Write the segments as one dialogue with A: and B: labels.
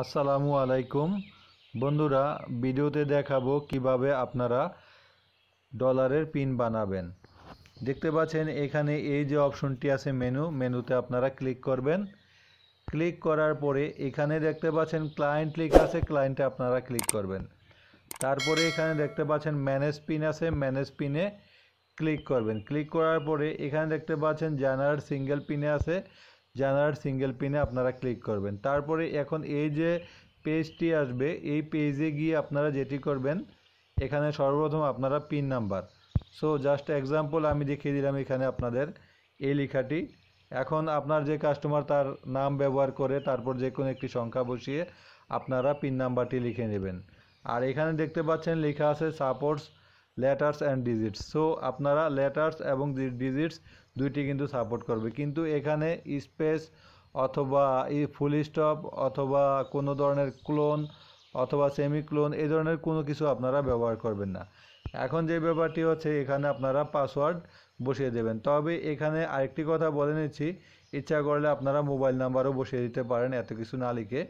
A: আসসালামু আলাইকুম বন্ধুরা ভিডিওতে দেখাবো কিভাবে আপনারা ডলারের পিন বানাবেন দেখতে পাচ্ছেন এখানে এই যে অপশনটি আছে মেনু মেনুতে আপনারা ক্লিক করবেন ক্লিক করার পরে এখানে দেখতে পাচ্ছেন ক্লায়েন্ট লেখা আছে ক্লায়েন্টে আপনারা ক্লিক করবেন তারপরে এখানে দেখতে পাচ্ছেন ম্যানেজ পিন আছে ম্যানেজ পিনে ক্লিক করবেন ক্লিক করার পরে এখানে দেখতে পাচ্ছেন জানার সিঙ্গেল পিনে আছে জেনারেট সিঙ্গেল পিনে আপনারা ক্লিক করবেন তারপরে এখন এই যে পেজটি আসবে এই পেজে গিয়ে আপনারা যেটি করবেন এখানে সর্বপ্রথম আপনারা pin number so just example আমি দেখিয়ে দিলাম এখানে আপনাদের এই লেখাটি এখন আপনার যে কাস্টমার তার নাম ব্যবহার করে তারপর যে কোনো একটি সংখ্যা বসিয়ে আপনারা পিন নাম্বারটি লিখে নেবেন আর এখানে দেখতে পাচ্ছেন লেখা আছে supports letters and digits so আপনারা লেটার্স এবং ডিজিটস দুইটি কিন্তু সাপোর্ট করবে কিন্তু এখানে স্পেস অথবা ফুল স্টপ অথবা কোনো ধরনের ক্লোন অথবা সেমি ক্লোন এই ধরনের কোনো কিছু আপনারা ব্যবহার করবেন না এখন যে ব্যাপারটি হচ্ছে এখানে আপনারা পাসওয়ার্ড বসিয়ে দেবেন তবে এখানে আরেকটি কথা বলে নিচ্ছি ইচ্ছা করলে আপনারা মোবাইল নাম্বারও বসিয়ে দিতে পারেন এত কিছু না লিখে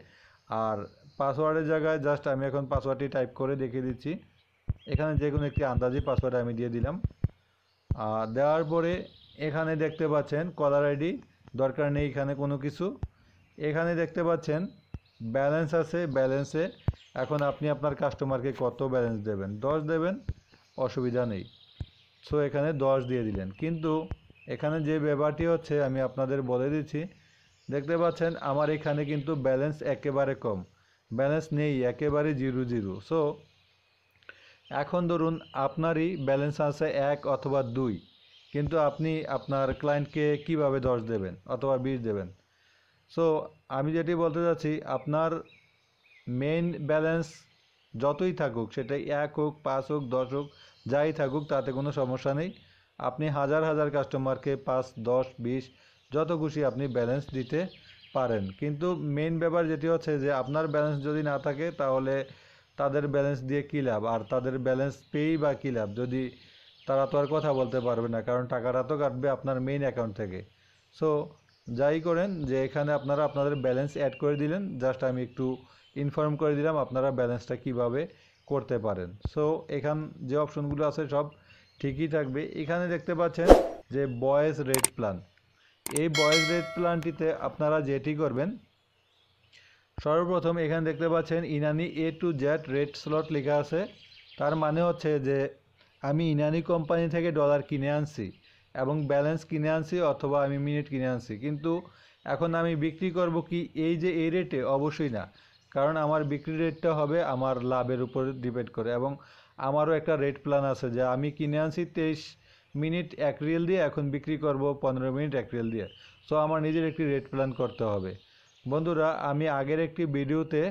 A: আর পাসওয়ার্ডের জায়গায় জাস্ট আমি এখন পাসওয়ার্ডটি টাইপ করে দেখিয়ে দিচ্ছি এখানে যে কোনো একটি আন্দাজি পাসওয়ার্ড আমি দিয়ে দিলাম আর দেওয়ার পরে এখানে দেখতে পাচ্ছেন কলার আইডি দরকার নেই এখানে কোনো কিছু এখানে দেখতে পাচ্ছেন ব্যালেন্স আছে ব্যালেন্সে এখন আপনি আপনার কাস্টমারকে কত ব্যালেন্স দেবেন দশ দেবেন অসুবিধা নেই সো এখানে দশ দিয়ে দিলেন কিন্তু এখানে যে ব্যাপারটি হচ্ছে আমি আপনাদের বলে দিচ্ছি দেখতে পাচ্ছেন আমার এখানে কিন্তু ব্যালেন্স একেবারে কম ব্যালেন্স নেই একেবারে জিরো জিরো সো এখন ধরুন আপনারই ব্যালেন্স আছে এক অথবা দুই কিন্তু আপনি আপনার ক্লায়েন্টকে কিভাবে দশ দেবেন অথবা বিশ দেবেন সো আমি যেটি বলতে চাচ্ছি আপনার মেইন ব্যালেন্স যতই থাকুক সেটা এক হোক পাঁচ হোক দশ হোক যাই থাকুক তাতে কোনো সমস্যা নেই আপনি হাজার হাজার কাস্টমারকে পাঁচ দশ বিশ যত খুশি আপনি ব্যালেন্স দিতে পারেন কিন্তু মেইন ব্যাপার যেটি হচ্ছে যে আপনার ব্যালেন্স যদি না থাকে তাহলে তাদের ব্যালেন্স দিয়ে কী লাভ আর তাদের ব্যালেন্স পেয়েই বা কী লাভ যদি তারা তো আর কথা বলতে পারবে না কারণ টাকাটা তো কাটবে আপনার মেইন অ্যাকাউন্ট থেকে সো যাই করেন যে এখানে আপনারা আপনাদের ব্যালেন্স অ্যাড করে দিলেন জাস্ট আমি একটু ইনফর্ম করে দিলাম আপনারা ব্যালেন্সটা কিভাবে করতে পারেন সো এখান যে অপশনগুলো আছে সব ঠিকই থাকবে এখানে দেখতে পাচ্ছেন যে বয়েস রেট প্ল্যান এই বয়েস রেট প্ল্যানটিতে আপনারা যেটি করবেন সর্বপ্রথম এখানে দেখতে পাচ্ছেন ইনানি এ টু জ্যাট রেড স্লট লেখা আছে তার মানে হচ্ছে যে আমি ইনানি কোম্পানি থেকে ডলার কিনে আনছি এবং ব্যালেন্স কিনে আনছি অথবা আমি মিনিট কিনে আনছি কিন্তু এখন আমি বিক্রি করব কি এই যে এই রেটে অবশ্যই না কারণ আমার বিক্রি রেটটা হবে আমার লাভের উপর ডিপেন্ড করে এবং আমারও একটা রেট প্ল্যান আছে যে আমি কিনে আনছি তেইশ মিনিট অ্যাক্রিয়েল দিয়ে এখন বিক্রি করব পনেরো মিনিট এক দিয়ে সো আমার নিজের একটি রেট প্ল্যান করতে হবে বন্ধুরা আমি আগের একটি ভিডিওতে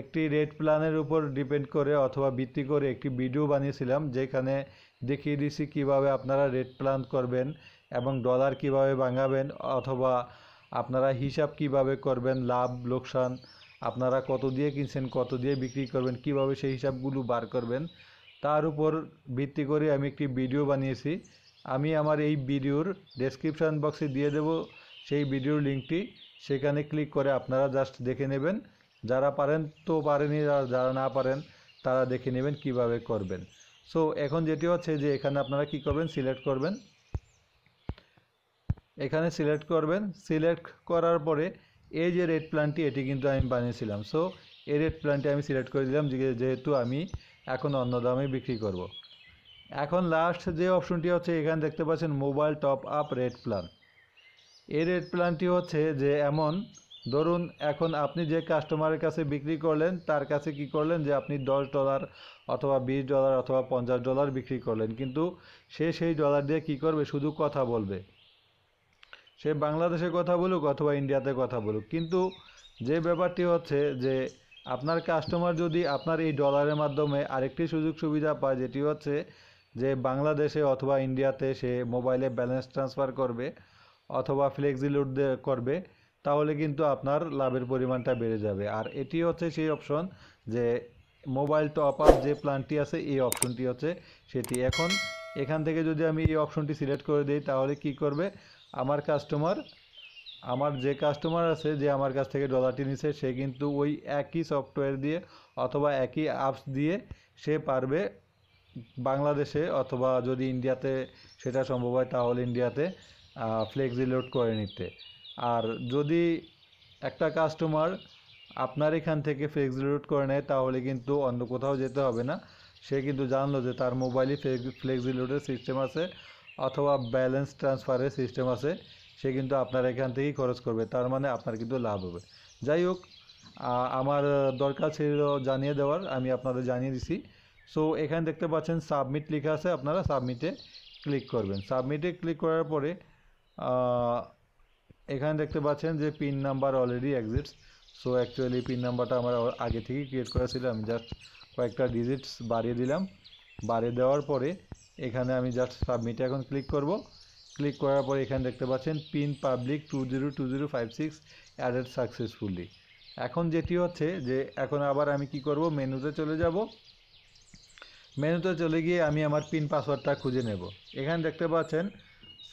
A: একটি রেড প্ল্যানের উপর ডিপেন্ড করে অথবা ভিত্তি করে একটি ভিডিও বানিয়েছিলাম যেখানে দেখিয়ে দিছি কীভাবে আপনারা রেড প্ল্যান করবেন এবং ডলার কিভাবে ভাঙাবেন অথবা আপনারা হিসাব কিভাবে করবেন লাভ লোকসান আপনারা কত দিয়ে কিনছেন কত দিয়ে বিক্রি করবেন কিভাবে সেই হিসাবগুলো বার করবেন তার উপর ভিত্তি করে আমি একটি ভিডিও বানিয়েছি আমি আমার এই ভিডিওর ডেসক্রিপশান বক্সে দিয়ে দেব সেই ভিডিওর লিঙ্কটি সেখানে ক্লিক করে আপনারা জাস্ট দেখে নেবেন যারা পারেন তো পারেনি যারা না পারেন তারা দেখে নেবেন কিভাবে করবেন সো এখন যেটি হচ্ছে যে এখানে আপনারা কি করবেন সিলেক্ট করবেন এখানে সিলেক্ট করবেন সিলেক্ট করার পরে এই যে রেড প্ল্যানটি এটি কিন্তু আমি বানিয়েছিলাম সো এই রেড প্ল্যানটি আমি সিলেক্ট করে দিলাম যেহেতু আমি এখন অন্য দামে বিক্রি করব। এখন লাস্ট যে অপশনটি হচ্ছে এখানে দেখতে পাচ্ছেন mobile top up rate plan এই রেট প্ল্যানটি হচ্ছে যে এমন ধরুন এখন আপনি যে কাস্টমারের কাছে বিক্রি করলেন তার কাছে কি করলেন যে আপনি দশ ডলার অথবা বিশ ডলার অথবা পঞ্চাশ ডলার বিক্রি করলেন কিন্তু সে সেই ডলার দিয়ে কি করবে শুধু কথা বলবে সে বাংলাদেশে কথা বলুক অথবা ইন্ডিয়াতে কথা বলুক কিন্তু যে ব্যাপারটি হচ্ছে যে আপনার কাস্টমার যদি আপনার এই ডলারের মাধ্যমে আরেকটি সুযোগ সুবিধা পায় যেটি হচ্ছে যে বাংলাদেশে অথবা ইন্ডিয়াতে সে মোবাইলে ব্যালেন্স ট্রান্সফার করবে অথবা ফ্লেক্সি লোড করবে তাহলে কিন্তু আপনার লাভের পরিমাণটা বেড়ে যাবে আর এটি হচ্ছে সেই অপশন যে মোবাইল টপ আপ যে প্ল্যানটি আছে এই অপশনটি হচ্ছে সেটি এখন এখান থেকে যদি আমি এই অপশনটি সিলেক্ট করে দিই তাহলে কি করবে আমার কাস্টমার আমার যে কাস্টমার আছে যে আমার কাছ থেকে ডলারটি নিছে সে কিন্তু ওই একই সফটওয়্যার দিয়ে অথবা একই অ্যাপস দিয়ে সে পারবে বাংলাদেশে অথবা যদি ইন্ডিয়াতে সেটা সম্ভব হয় তাহলে ইন্ডিয়াতে ফ্লেক্সি লোড করে নিতে আর যদি একটা কাস্টমার আপনার এখান থেকে ফ্লেক্সি লোড করে নেয় তাহলে কিন্তু অন্য কোথাও যেতে হবে না সে কিন্তু জানলো যে তার মোবাইলে ফ্লেক্সি লোডের সিস্টেম আছে অথবা ব্যালেন্স ট্রান্সফারের সিস্টেম আছে সে কিন্তু আপনার এখান থেকেই খরচ করবে তার মানে আপনার কিন্তু লাভ হবে যাই হোক আমার দরকার ছিল জানিয়ে দেওয়ার আমি আপনাদের জানিয়ে দিছি সো এখানে দেখতে পাচ্ছেন সাবমিট লেখা আছে আপনারা সাবমিটে ক্লিক করবেন সাবমিটে ক্লিক করার পরে এখানে দেখতে পাচ্ছেন যে pin number already exists so actually pin নাম্বারটা আমার আগে থেকেই ক্রিয়েট করা ছিল আমি জাস্ট কয়েকটা ডিজিটস বাড়িয়ে দিলাম বাড়িয়ে দেওয়ার পরে এখানে আমি জাস্ট সাবমিটে এখন ক্লিক করব ক্লিক করার পরে এখানে দেখতে পাচ্ছেন pin public two zero two zero five six added successfully এখন যেটি হচ্ছে যে এখন আবার আমি কি করব মেনুতে চলে যাব মেনুতে চলে গিয়ে আমি আমার পিন পাসওয়ার্ডটা খুঁজে নেব এখানে দেখতে পাচ্ছেন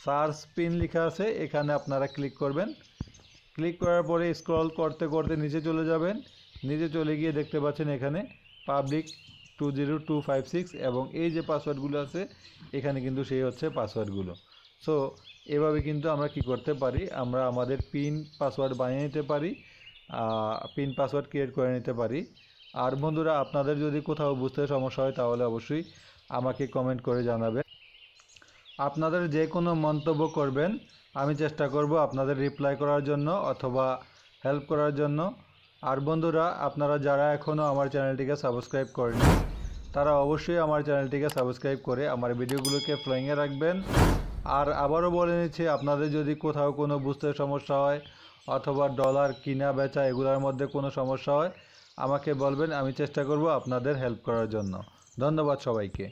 A: সার্চ পিন লেখা আছে এখানে আপনারা ক্লিক করবেন ক্লিক করার পরে স্ক্রল করতে করতে নিচে চলে যাবেন নিচে চলে গিয়ে দেখতে পাচ্ছেন এখানে public two zero two five six এবং এই যে পাসওয়ার্ডগুলো আছে এখানে কিন্তু সেই হচ্ছে পাসওয়ার্ডগুলো সো এভাবে কিন্তু আমরা কি করতে পারি আমরা আমাদের পিন পাসওয়ার্ড বানিয়ে নিতে পারি পিন পাসওয়ার্ড ক্রিয়েট করে নিতে পারি আর বন্ধুরা আপনাদের যদি কোথাও বুঝতে সমস্যা হয় তাহলে অবশ্যই আমাকে কমেন্ট করে জানাবেন আপনাদের যে কোনো মন্তব্য করবেন আমি চেষ্টা করব আপনাদের রিপ্লাই করার জন্য অথবা হেল্প করার জন্য আর বন্ধুরা আপনারা যারা এখনও আমার চ্যানেলটিকে সাবস্ক্রাইব করেনি তারা অবশ্যই আমার চ্যানেলটিকে সাবস্ক্রাইব করে আমার ভিডিওগুলোকে ফ্লোয়িংয়ে রাখবেন আর আবারও বলে নিচ্ছি আপনাদের যদি কোথাও কোনো বুঝতে সমস্যা হয় অথবা ডলার কিনা বেচা এগুলোর মধ্যে কোনো সমস্যা হয় আমাকে বলবেন আমি চেষ্টা করব আপনাদের হেল্প করার জন্য ধন্যবাদ সবাইকে